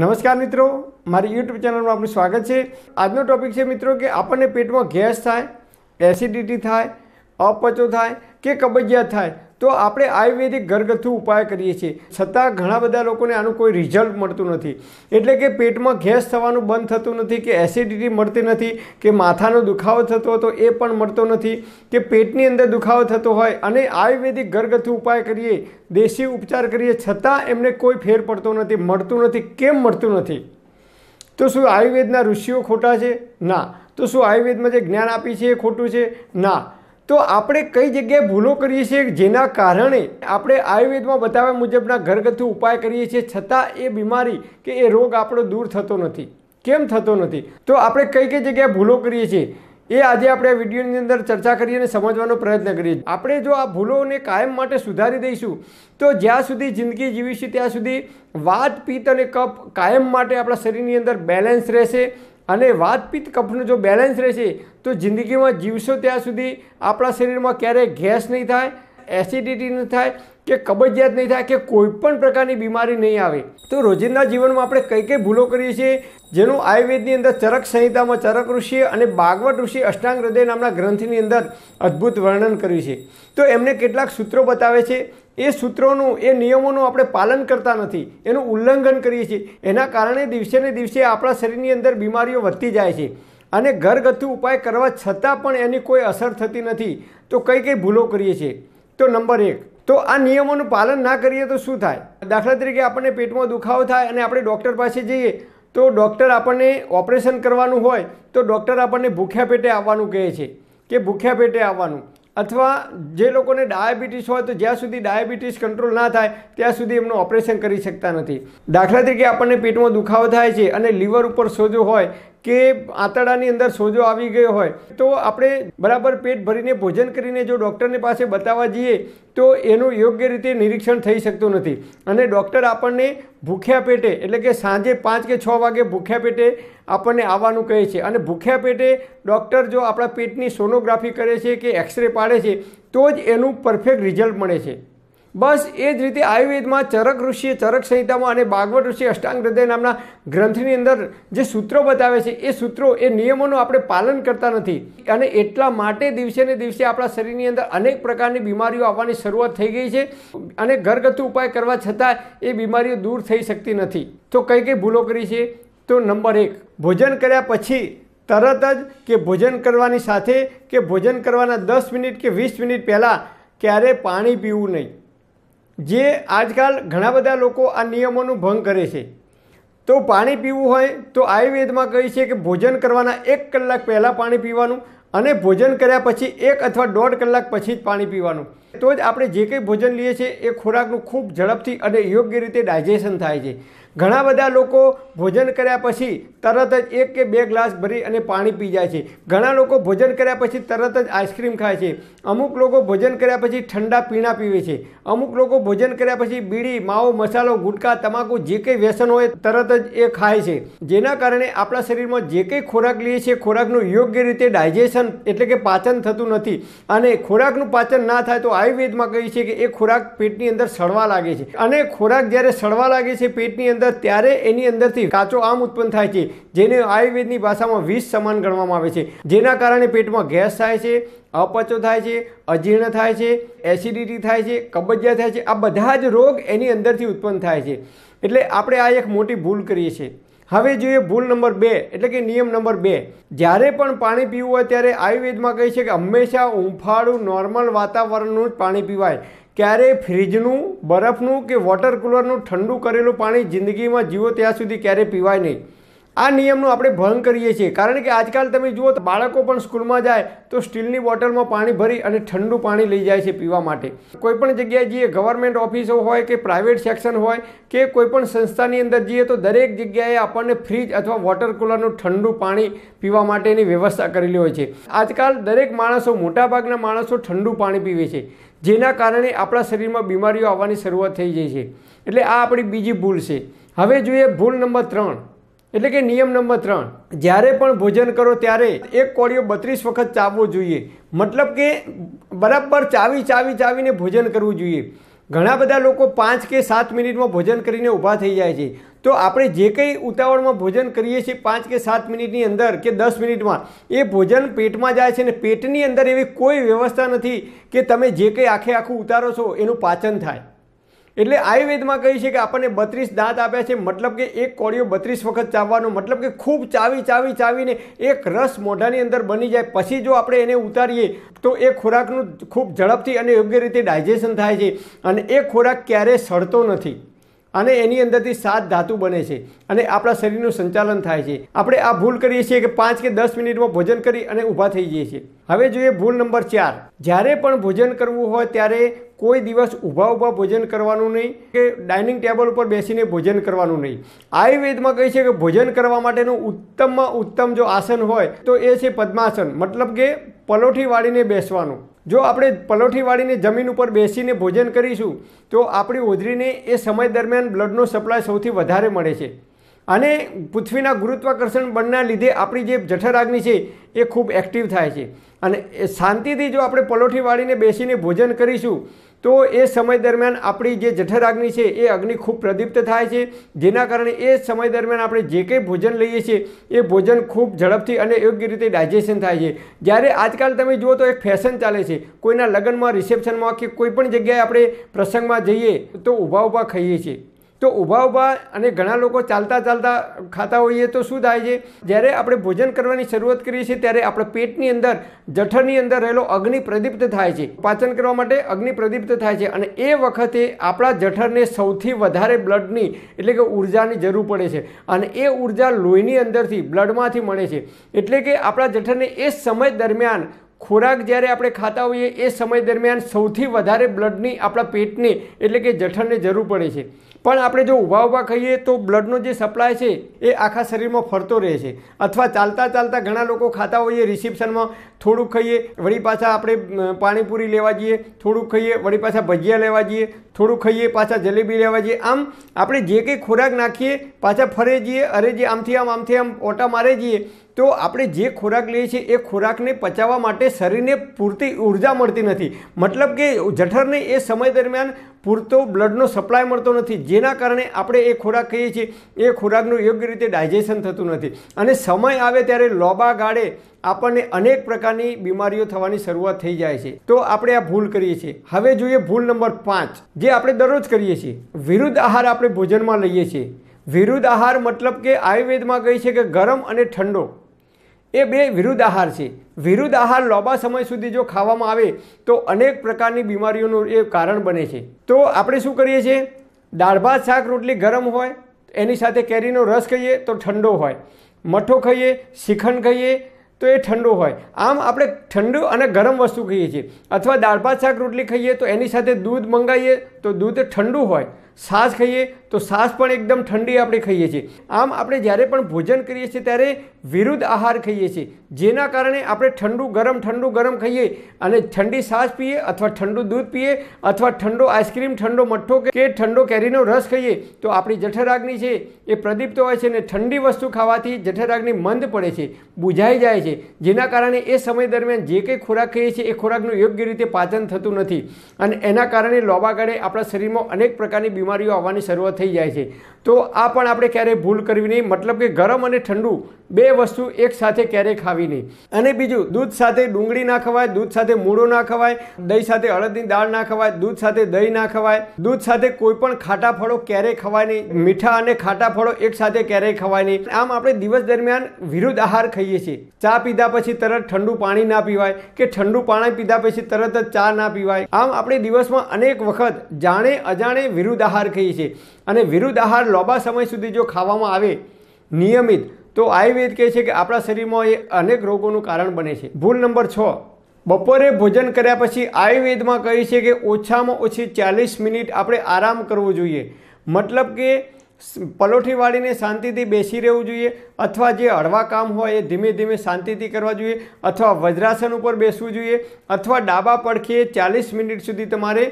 નમસ્કાર મિત્રો મારી યુટ્યુબ ચેનલમાં આપનું સ્વાગત છે આજનો ટોપિક છે મિત્રો કે આપણને પેટમાં ગેસ થાય એસિડિટી થાય અપચો થાય કે કબજિયાત થાય તો આપણે આયુર્વેદિક ઘરગથ્થુ ઉપાય કરીએ છીએ છતાં ઘણા બધા લોકોને આનું કોઈ રિઝલ્ટ મળતું નથી એટલે કે પેટમાં ગેસ થવાનું બંધ થતું નથી કે એસિડિટી મળતી નથી કે માથાનો દુખાવો થતો હતો એ પણ મળતો નથી કે પેટની અંદર દુખાવો થતો હોય અને આયુર્વેદિક ઘરગથ્થુ ઉપાય કરીએ દેશી ઉપચાર કરીએ છતાં એમને કોઈ ફેર પડતો નથી મળતું નથી કેમ મળતું નથી તો શું આયુર્વેદના ઋષિઓ ખોટા છે ના તો શું આયુર્વેદમાં જે જ્ઞાન આપી છે એ ખોટું છે ના તો આપણે કઈ જગ્યાએ ભૂલો કરીએ છીએ જેના કારણે આપણે આયુર્વેદમાં બતાવ્યા મુજબના ઘરગથ્થુ ઉપાય કરીએ છીએ છતાં એ બીમારી કે એ રોગ આપણો દૂર થતો નથી કેમ થતો નથી તો આપણે કઈ કઈ જગ્યાએ ભૂલો કરીએ છીએ એ આજે આપણે આ વિડીયોની અંદર ચર્ચા કરી અને સમજવાનો પ્રયત્ન કરીએ આપણે જો આ ભૂલોને કાયમ માટે સુધારી દઈશું તો જ્યાં સુધી જિંદગી જીવીશું ત્યાં સુધી વાત પિત્ત અને કપ કાયમ માટે આપણા શરીરની અંદર બેલેન્સ રહેશે અને વાતપીત કફનું જો બેલેન્સ રહેશે તો જિંદગીમાં જીવશો ત્યાં સુધી આપણા શરીરમાં ક્યારેય ગેસ નહીં થાય એસિડિટી નહીં થાય કે કબજિયાત નહીં થાય કે કોઈપણ પ્રકારની બીમારી નહીં આવે તો રોજિંદા જીવનમાં આપણે કઈ કઈ ભૂલો કરીએ છીએ જેનું આયુર્વેદની અંદર ચરક સંહિતામાં ચરક ઋષિ અને બાગવટ ઋષિ અષ્ટાંગ હૃદય નામના ગ્રંથની અંદર અદ્ભુત વર્ણન કર્યું છે તો એમને કેટલાક સૂત્રો બતાવે છે એ સૂત્રોનું એ નિયમોનું આપણે પાલન કરતા નથી એનું ઉલ્લંઘન કરીએ છીએ એના કારણે દિવસે ને દિવસે આપણા શરીરની અંદર બીમારીઓ વધતી જાય છે અને ઘરગથ્થુ ઉપાય કરવા છતાં પણ એની કોઈ અસર થતી નથી તો કઈ કઈ ભૂલો કરીએ છીએ તો નંબર એક તો આ નિયમોનું પાલન ના કરીએ તો શું થાય દાખલા તરીકે આપણને પેટમાં દુખાવો થાય અને આપણે ડૉક્ટર પાસે જઈએ તો ડૉક્ટર આપણને ઓપરેશન કરવાનું હોય તો ડૉક્ટર આપણને ભૂખ્યા પેટે આવવાનું કહે છે કે ભૂખ્યા પેટે આવવાનું અથવા જે લોકોને ડાયાબિટીસ હોય તો જ્યાં સુધી ડાયાબિટીસ કંટ્રોલ ના થાય ત્યાં સુધી એમનું ઓપરેશન કરી શકતા નથી દાખલા તરીકે આપણને પેટમાં દુખાવો થાય છે અને લીવર ઉપર સોજો હોય કે આંતરડાની અંદર સોજો આવી ગયો હોય તો આપણે બરાબર પેટ ભરીને ભોજન કરીને જો ડૉક્ટરની પાસે બતાવવા જઈએ તો એનું યોગ્ય રીતે નિરીક્ષણ થઈ શકતું નથી અને ડૉક્ટર આપણને ભૂખ્યા પેટે એટલે કે સાંજે પાંચ કે છ વાગે ભૂખ્યા પેટે આપણને આવવાનું કહે છે અને ભૂખ્યા પેટે ડૉક્ટર જો આપણા પેટની સોનોગ્રાફી કરે છે કે એક્સરે પાડે છે તો જ એનું પરફેક્ટ રિઝલ્ટ મળે છે બસ એ જ રીતે આયુર્વેદમાં ચરક ઋષિ ચરક સંહિતામાં અને ભાગવત ઋષિ અષ્ટાંગ હૃદય નામના ગ્રંથની અંદર જે સૂત્રો બતાવે છે એ સૂત્રો એ નિયમોનું આપણે પાલન કરતા નથી અને એટલા માટે દિવસે ને દિવસે આપણા શરીરની અંદર અનેક પ્રકારની બીમારીઓ આવવાની શરૂઆત થઈ ગઈ છે અને ઘરગથ્થુ ઉપાય કરવા છતાં એ બીમારીઓ દૂર થઈ શકતી નથી તો કઈ કઈ ભૂલો કરી છે તો નંબર એક ભોજન કર્યા પછી તરત જ કે ભોજન કરવાની સાથે કે ભોજન કરવાના દસ મિનિટ કે વીસ મિનિટ પહેલાં ક્યારેય પાણી પીવું નહીં જે આજકાલ ઘણા બધા લોકો આ નિયમોનું ભંગ કરે છે તો પાણી પીવું હોય તો આયુર્વેદમાં કહે છે કે ભોજન કરવાના એક કલાક પહેલાં પાણી પીવાનું અને ભોજન કર્યા પછી એક અથવા દોઢ કલાક પછી જ પાણી પીવાનું તો જ આપણે જે કંઈ ભોજન લઈએ છીએ એ ખોરાકનું ખૂબ ઝડપથી અને યોગ્ય રીતે ડાયજેશન થાય છે ઘણા બધા લોકો ભોજન કર્યા પછી તરત જ એક કે બે ગ્લાસ ભરી અને પાણી પી જાય છે ઘણા લોકો ભોજન કર્યા પછી તરત જ આઈસ્ક્રીમ ખાય છે અમુક લોકો ભોજન કર્યા પછી ઠંડા પીણા પીવે છે અમુક લોકો ભોજન કર્યા પછી બીડી માવો મસાલો ગુટકા તમાકુ જે કંઈ વ્યસન હોય તરત જ એ ખાય છે જેના કારણે આપણા શરીરમાં જે કંઈ ખોરાક લઈએ છીએ ખોરાકનું યોગ્ય રીતે ડાયજેશન એટલે કે પાચન થતું નથી અને ખોરાકનું પાચન ના થાય તો આ આયુર્વેદમાં કહી છે કે એ ખોરાક પેટની અંદર સડવા લાગે છે અને ખોરાક જ્યારે સડવા લાગે છે પેટની અંદર ત્યારે એની અંદરથી કાચો આમ ઉત્પન્ન થાય છે જેને આયુર્વેદની ભાષામાં વિષ સમાન ગણવામાં આવે છે જેના કારણે પેટમાં ગેસ થાય છે અપચો થાય છે અજીર્ણ થાય છે એસિડિટી થાય છે કબજિયાત થાય છે આ બધા જ રોગ એની અંદરથી ઉત્પન્ન થાય છે એટલે આપણે આ એક મોટી ભૂલ કરીએ છીએ હવે જોઈએ ભૂલ નંબર બે એટલે કે નિયમ નંબર બે જ્યારે પણ પાણી પીવું હોય ત્યારે આયુર્વેદમાં કહે છે કે હંમેશા ઉંફાળું નોર્મલ વાતાવરણનું જ પાણી પીવાય ક્યારેય ફ્રીજનું બરફનું કે વોટર કુલરનું ઠંડુ કરેલું પાણી જિંદગીમાં જીવો ત્યાં સુધી ક્યારેય પીવાય નહીં આ નિયમનો આપણે ભંગ કરીએ છીએ કારણ કે આજકાલ તમે જુઓ તો બાળકો પણ સ્કૂલમાં જાય તો સ્ટીલની બોટલમાં પાણી ભરી અને ઠંડુ પાણી લઈ જાય છે પીવા માટે કોઈપણ જગ્યાએ જઈએ ગવર્મેન્ટ ઓફિસો હોય કે પ્રાઇવેટ સેક્શન હોય કે કોઈપણ સંસ્થાની અંદર જઈએ તો દરેક જગ્યાએ આપણને ફ્રીજ અથવા વોટર કુલરનું ઠંડુ પાણી પીવા માટેની વ્યવસ્થા કરેલી હોય છે આજકાલ દરેક માણસો મોટાભાગના માણસો ઠંડુ પાણી પીવે છે જેના કારણે આપણા શરીરમાં બીમારીઓ આવવાની શરૂઆત થઈ જાય છે એટલે આ આપણી બીજી ભૂલ છે હવે જોઈએ ભૂલ નંબર ત્રણ એટલે કે નિયમ નંબર ત્રણ જ્યારે પણ ભોજન કરો ત્યારે એક કોળીઓ બત્રીસ વખત ચાવવો જોઈએ મતલબ કે બરાબર ચાવી ચાવી ચાવીને ભોજન કરવું જોઈએ ઘણા બધા લોકો પાંચ કે સાત મિનિટમાં ભોજન કરીને ઊભા થઈ જાય છે તો આપણે જે કંઈ ઉતાવળમાં ભોજન કરીએ છીએ પાંચ કે સાત મિનિટની અંદર કે દસ મિનિટમાં એ ભોજન પેટમાં જાય છે ને પેટની અંદર એવી કોઈ વ્યવસ્થા નથી કે તમે જે કંઈ આખે આખું ઉતારો છો એનું પાચન થાય એટલે આયુર્વેદમાં કહ્યું છે કે આપણને બત્રીસ દાંત આપ્યા છે મતલબ કે એક કોળીઓ બત્રીસ વખત ચાવવાનો મતલબ કે ખૂબ ચાવી ચાવી ચાવીને એક રસ મોઢાની અંદર બની જાય પછી જો આપણે એને ઉતારીએ તો એ ખોરાકનું ખૂબ ઝડપથી અને યોગ્ય રીતે ડાયજેશન થાય છે અને એ ખોરાક ક્યારેય સડતો નથી અને એની અંદરથી સાત ધાતુ બને છે અને આપણા શરીરનું સંચાલન થાય છે આપણે આ ભૂલ કરીએ છીએ કે પાંચ કે દસ મિનિટમાં ભોજન કરી અને ઊભા થઈ જઈએ છીએ હવે જોઈએ ભૂલ નંબર ચાર જ્યારે પણ ભોજન કરવું હોય ત્યારે કોઈ દિવસ ઊભા ઊભા ભોજન કરવાનું નહીં કે ડાઇનિંગ ટેબલ ઉપર બેસીને ભોજન કરવાનું નહીં આયુર્વેદમાં કહે છે કે ભોજન કરવા માટેનું ઉત્તમમાં ઉત્તમ જો આસન હોય તો એ છે પદ્માસન મતલબ કે પલોઠી વાળીને બેસવાનું જો આપણે પલોઠીવાળીને જમીન ઉપર બેસીને ભોજન કરીશું તો આપણી ઓજરીને એ સમય દરમિયાન બ્લડનો સપ્લાય સૌથી વધારે મળે છે અને પૃથ્વીના ગુરુત્વાકર્ષણ બળના લીધે આપણી જે જઠરાગ્નિ છે એ ખૂબ એક્ટિવ થાય છે અને શાંતિથી જો આપણે પલોઠી વાળીને બેસીને ભોજન કરીશું તો એ સમય દરમિયાન આપણી જે જઠરાગ્નિ છે એ અગ્નિ ખૂબ પ્રદીપ્ત થાય છે જેના કારણે એ સમય દરમિયાન આપણે જે કંઈ ભોજન લઈએ છીએ એ ભોજન ખૂબ ઝડપથી અને યોગ્ય રીતે ડાયજેશન થાય છે જ્યારે આજકાલ તમે જુઓ તો એક ફેશન ચાલે છે કોઈના લગ્નમાં રિસેપ્શનમાં કે કોઈ પણ જગ્યાએ આપણે પ્રસંગમાં જઈએ તો ઊભા ઊભા ખાઈએ છીએ તો ઊભા ઊભા અને ઘણા લોકો ચાલતા ચાલતા ખાતા હોઈએ તો શું થાય છે જ્યારે આપણે ભોજન કરવાની શરૂઆત કરીએ છીએ ત્યારે આપણે પેટની અંદર જઠરની અંદર રહેલો અગ્નિ પ્રદીપ્ત થાય છે પાચન કરવા માટે અગ્નિ પ્રદીપ્ત થાય છે અને એ વખતે આપણા જઠરને સૌથી વધારે બ્લડની એટલે કે ઉર્જાની જરૂર પડે છે અને એ ઉર્જા લોહીની અંદરથી બ્લડમાંથી મળે છે એટલે કે આપણા જઠરને એ સમય દરમિયાન ખોરાક જ્યારે આપણે ખાતા હોઈએ એ સમય દરમિયાન સૌથી વધારે બ્લડની આપણા પેટને એટલે કે જઠરને જરૂર પડે છે પણ આપણે જો ઊભા ઊભા ખાઈએ તો બ્લડનો જે સપ્લાય છે એ આખા શરીરમાં ફરતો રહે છે અથવા ચાલતા ચાલતા ઘણા લોકો ખાતા હોઈએ રિસેપ્શનમાં થોડુંક ખાઈએ વળી પાછા આપણે પાણીપુરી લેવા જઈએ થોડુંક ખાઈએ વળી પાછા ભજીયા લેવા જઈએ થોડુંક ખાઈએ પાછા જલેબી લેવા જઈએ આમ આપણે જે કંઈ ખોરાક નાખીએ પાછા ફરે જઈએ અરે જે આમથી આમ આમથી આમ ઓટા મારે જઈએ તો આપણે જે ખોરાક લઈએ છીએ એ ખોરાકને પચાવવા માટે શરીરને પૂરતી ઉર્જા મળતી નથી મતલબ કે જઠરને એ સમય દરમિયાન પૂરતો બ્લડનો સપ્લાય મળતો નથી જેના કારણે આપણે એ ખોરાક કહીએ છીએ એ ખોરાકનું યોગ્ય રીતે ડાયજેશન થતું નથી અને સમય આવે ત્યારે લોબા ગાળે આપણને અનેક પ્રકારની બીમારીઓ થવાની શરૂઆત થઈ જાય છે તો આપણે આ ભૂલ કરીએ છીએ હવે જોઈએ ભૂલ નંબર પાંચ જે આપણે દરરોજ કરીએ છીએ વિરુદ્ધ આહાર આપણે ભોજનમાં લઈએ છીએ વિરુદ્ધ આહાર મતલબ કે આયુર્વેદમાં કહે છે કે ગરમ અને ઠંડો એ બે વિરુદ્ધ આહાર છે વિરુદ્ધ આહાર લાંબા સમય સુધી જો ખાવામાં આવે તો અનેક પ્રકારની બીમારીઓનું એ કારણ બને છે તો આપણે શું કરીએ છીએ દાળ ભાત શાક રોટલી ગરમ હોય એની સાથે કેરીનો રસ ખાઈએ તો ઠંડો હોય મઠો ખાઈએ શ્રીખંડ ખાઈએ તો એ ઠંડો હોય આમ આપણે ઠંડુ અને ગરમ વસ્તુ ખાઈએ છીએ અથવા દાળ ભાત શાક રોટલી ખાઈએ તો એની સાથે દૂધ મંગાવીએ તો દૂધ ઠંડુ હોય છાશ ખાઈએ તો શ્વાસ પણ એકદમ ઠંડી આપણે ખાઈએ છીએ આમ આપણે જ્યારે પણ ભોજન કરીએ છીએ ત્યારે વિરુદ્ધ આહાર ખાઈએ છીએ જેના કારણે આપણે ઠંડુ ગરમ ઠંડુ ગરમ ખાઈએ અને ઠંડી શ્વાસ પીએ અથવા ઠંડુ દૂધ પીએ અથવા ઠંડો આઈસ્ક્રીમ ઠંડો મઠ્ઠો કે ઠંડો કેરીનો રસ ખાઈએ તો આપણી જઠરાગ્નિ છે એ પ્રદીપ્ત હોય છે અને ઠંડી વસ્તુ ખાવાથી જઠરાગ્નિ મંદ પડે છે બુઝાઈ જાય છે જેના કારણે એ સમય દરમિયાન જે કંઈ ખોરાક ખાઈએ છીએ એ ખોરાકનું યોગ્ય રીતે પાચન થતું નથી અને એના કારણે લોબાગાળે આપણા શરીરમાં અનેક પ્રકારની બીમારીઓ આવવાની શરૂઆત થઈ જાય છે તો આ પણ આપણે ક્યારેય ભૂલ કરવી નહીં મતલબ કે ગરમ અને ઠંડુ બે વસ્તુ એકસાથે ક્યારેય ખાવી નહીં અને બીજું દૂધ સાથે ડુંગળી ના ખવાય દૂધ સાથે મૂળો ના ખવાય દહીં સાથે અડદની દાળ ના ખવાય દૂધ સાથે દહીં ના ખવાય દૂધ સાથે કોઈ પણ ખાટા ફળો ક્યારેય ખવાય નહીં મીઠા અને ખાટા ફળો એકસાથે ક્યારેય ખવાય નહીં આમ આપણે દિવસ દરમિયાન વિરુદ્ધ આહાર ખાઈએ છીએ ચા પીધા પછી તરત ઠંડુ પાણી ના પીવાય કે ઠંડુ પાણી પીધા પછી તરત જ ચા ના પીવાય આમ આપણે દિવસમાં અનેક વખત જાણે અજાણે વિરુદ્ધ આહાર ખાઈએ છીએ અને વિરુદ્ધ આહાર લાંબા સમય સુધી જો ખાવામાં આવે નિયમિત તો આયુર્વેદ કહે છે કે આપણા શરીરમાં એ અનેક રોગોનું કારણ બને છે ભૂલ નંબર છ બપોરે ભોજન કર્યા પછી આયુર્વેદમાં કહે છે કે ઓછામાં ઓછી ચાલીસ મિનિટ આપણે આરામ કરવો જોઈએ મતલબ કે પલોઠી વાળીને શાંતિથી બેસી રહેવું જોઈએ અથવા જે હળવા કામ હોય એ ધીમે ધીમે શાંતિથી કરવા જોઈએ અથવા વજ્રાસન ઉપર બેસવું જોઈએ અથવા ડાબા પડખે ચાલીસ મિનિટ સુધી તમારે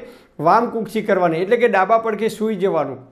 વામ કરવાની એટલે કે ડાબા પડખે સૂઈ જવાનું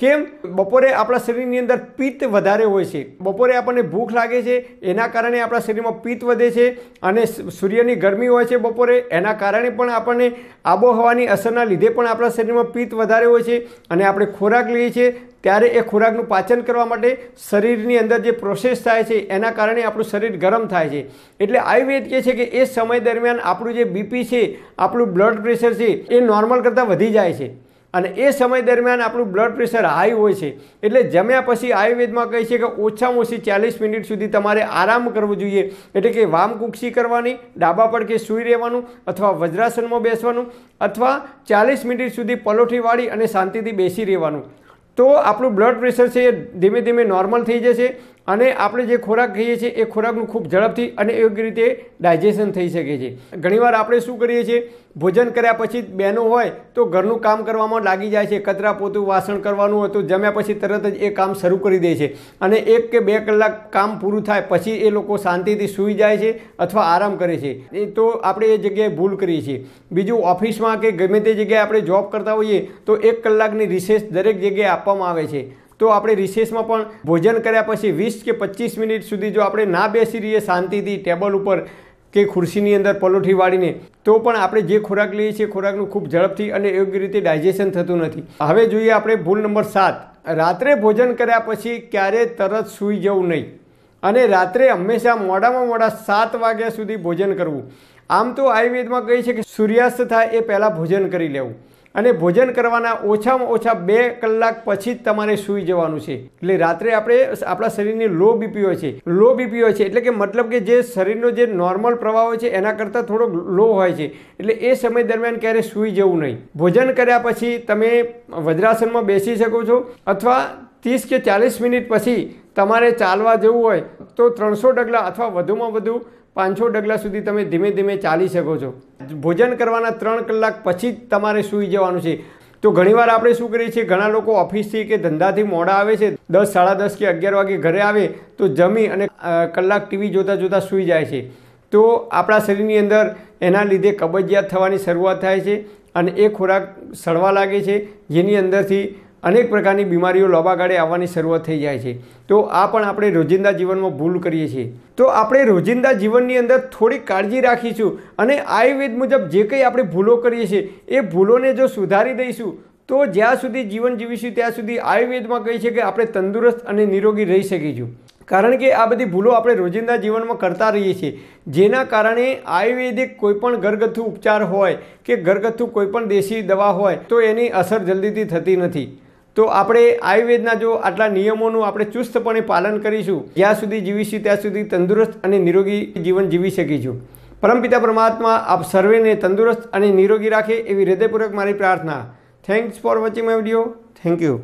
કેમ બપોરે આપણા શરીરની અંદર પિત્ત વધારે હોય છે બપોરે આપણને ભૂખ લાગે છે એના કારણે આપણા શરીરમાં પિત્ત વધે છે અને સૂર્યની ગરમી હોય છે બપોરે એના કારણે પણ આપણને આબોહવાની અસરના લીધે પણ આપણા શરીરમાં પિત્ત વધારે હોય છે અને આપણે ખોરાક લઈએ છીએ ત્યારે એ ખોરાકનું પાચન કરવા માટે શરીરની અંદર જે પ્રોસેસ થાય છે એના કારણે આપણું શરીર ગરમ થાય છે એટલે આયુર્વેદ કહે છે કે એ સમય દરમિયાન આપણું જે બીપી છે આપણું બ્લડ પ્રેશર છે એ નોર્મલ કરતાં વધી જાય છે અને એ સમય દરમિયાન આપણું બ્લડ પ્રેશર હાઈ હોય છે એટલે જમ્યા પછી આયુર્વેદમાં કહે છે કે ઓછામાં ઓછી ચાલીસ મિનિટ સુધી તમારે આરામ કરવો જોઈએ એટલે કે વામ કુક્ષી કરવાની ડાબા પડકે સૂઈ રહેવાનું અથવા વજ્રાસનમાં બેસવાનું અથવા ચાલીસ મિનિટ સુધી પલોઠી વાળી અને શાંતિથી બેસી રહેવાનું તો આપણું બ્લડ પ્રેશર છે એ ધીમે ધીમે નોર્મલ થઈ જશે અને આપણે જે ખોરાક ખાઈએ છીએ એ ખોરાકનું ખૂબ ઝડપથી અને યોગ્ય રીતે ડાયજેશન થઈ શકે છે ઘણીવાર આપણે શું કરીએ છીએ ભોજન કર્યા પછી બહેનો હોય તો ઘરનું કામ કરવામાં લાગી જાય છે કચરા પોતું વાસણ કરવાનું હોય તો જમ્યા પછી તરત જ એ કામ શરૂ કરી દે છે અને એક કે બે કલાક કામ પૂરું થાય પછી એ લોકો શાંતિથી સૂઈ જાય છે અથવા આરામ કરે છે એ તો આપણે એ જગ્યાએ ભૂલ કરીએ છીએ બીજું ઓફિસમાં કે ગમે તે જગ્યાએ આપણે જોબ કરતા હોઈએ તો એક કલાકની રિસેસ દરેક જગ્યાએ આપવામાં આવે છે તો આપણે રિસેસમાં પણ ભોજન કર્યા પછી વીસ કે પચીસ મિનિટ સુધી જો આપણે ના બેસી રહીએ શાંતિથી ટેબલ ઉપર કે ખુરશીની અંદર પલોઠી વાળીને તો પણ આપણે જે ખોરાક લઈએ છીએ ખોરાકનું ખૂબ ઝડપથી અને યોગ્ય રીતે ડાયજેશન થતું નથી હવે જોઈએ આપણે ભૂલ નંબર સાત રાત્રે ભોજન કર્યા પછી ક્યારે તરત સૂઈ જવું નહીં અને રાત્રે હંમેશા મોડામાં મોડા સાત વાગ્યા સુધી ભોજન કરવું આમ તો આયુર્વેદમાં કહે છે કે સૂર્યાસ્ત થાય એ પહેલાં ભોજન કરી લેવું અને ભોજન કરવાના ઓછામાં ઓછા બે કલાક પછી જ તમારે સૂઈ જવાનું છે એટલે રાત્રે આપણે આપણા શરીરની લો બીપી હોય છે લો બીપી હોય છે એટલે કે મતલબ કે જે શરીરનો જે નોર્મલ પ્રવાહ હોય છે એના કરતાં થોડો લો હોય છે એટલે એ સમય દરમિયાન ક્યારેય સૂઈ જવું નહીં ભોજન કર્યા પછી તમે વજ્રાસનમાં બેસી શકો છો અથવા ત્રીસ કે ચાલીસ મિનિટ પછી તમારે ચાલવા જવું હોય તો ત્રણસો ડગલા અથવા વધુમાં વધુ પાંચસો ડગલા સુધી તમે ધીમે ધીમે ચાલી શકો છો ભોજન કરવાના ત્રણ કલાક પછી જ તમારે સૂઈ જવાનું છે તો ઘણીવાર આપણે શું કરીએ છીએ ઘણા લોકો ઓફિસથી કે ધંધાથી મોડા આવે છે દસ સાડા દસ કે અગિયાર વાગે ઘરે આવે તો જમી અને કલાક ટીવી જોતાં જોતાં સૂઈ જાય છે તો આપણા શરીરની અંદર એના લીધે કબજિયાત થવાની શરૂઆત થાય છે અને એ ખોરાક સડવા લાગે છે જેની અંદરથી અનેક પ્રકારની બીમારીઓ લાંબા આવવાની શરૂઆત થઈ જાય છે તો આ પણ આપણે રોજિંદા જીવનમાં ભૂલ કરીએ છીએ તો આપણે રોજિંદા જીવનની અંદર થોડી કાળજી રાખીશું અને આયુર્વેદ મુજબ જે કંઈ આપણે ભૂલો કરીએ છીએ એ ભૂલોને જો સુધારી દઈશું તો જ્યાં સુધી જીવન જીવીશું ત્યાં સુધી આયુર્વેદમાં કહે છે કે આપણે તંદુરસ્ત અને નિરોગી રહી શકીશું કારણ કે આ બધી ભૂલો આપણે રોજિંદા જીવનમાં કરતા રહીએ છીએ જેના કારણે આયુર્વેદિક કોઈપણ ઘરગથ્થુ ઉપચાર હોય કે ઘરગથ્થુ કોઈપણ દેશી દવા હોય તો એની અસર જલ્દીથી થતી નથી તો આપણે આયુર્વેદના જો આટલા નિયમોનું આપણે ચુસ્તપણે પાલન કરીશું જ્યાં સુધી જીવીશું ત્યાં સુધી તંદુરસ્ત અને નિરોગી જીવન જીવી શકીશું પરમપિતા પરમાત્મા આપ સર્વેને તંદુરસ્ત અને નિરોગી રાખે એવી હૃદયપૂર્વક મારી પ્રાર્થના thanks for watching my video thank you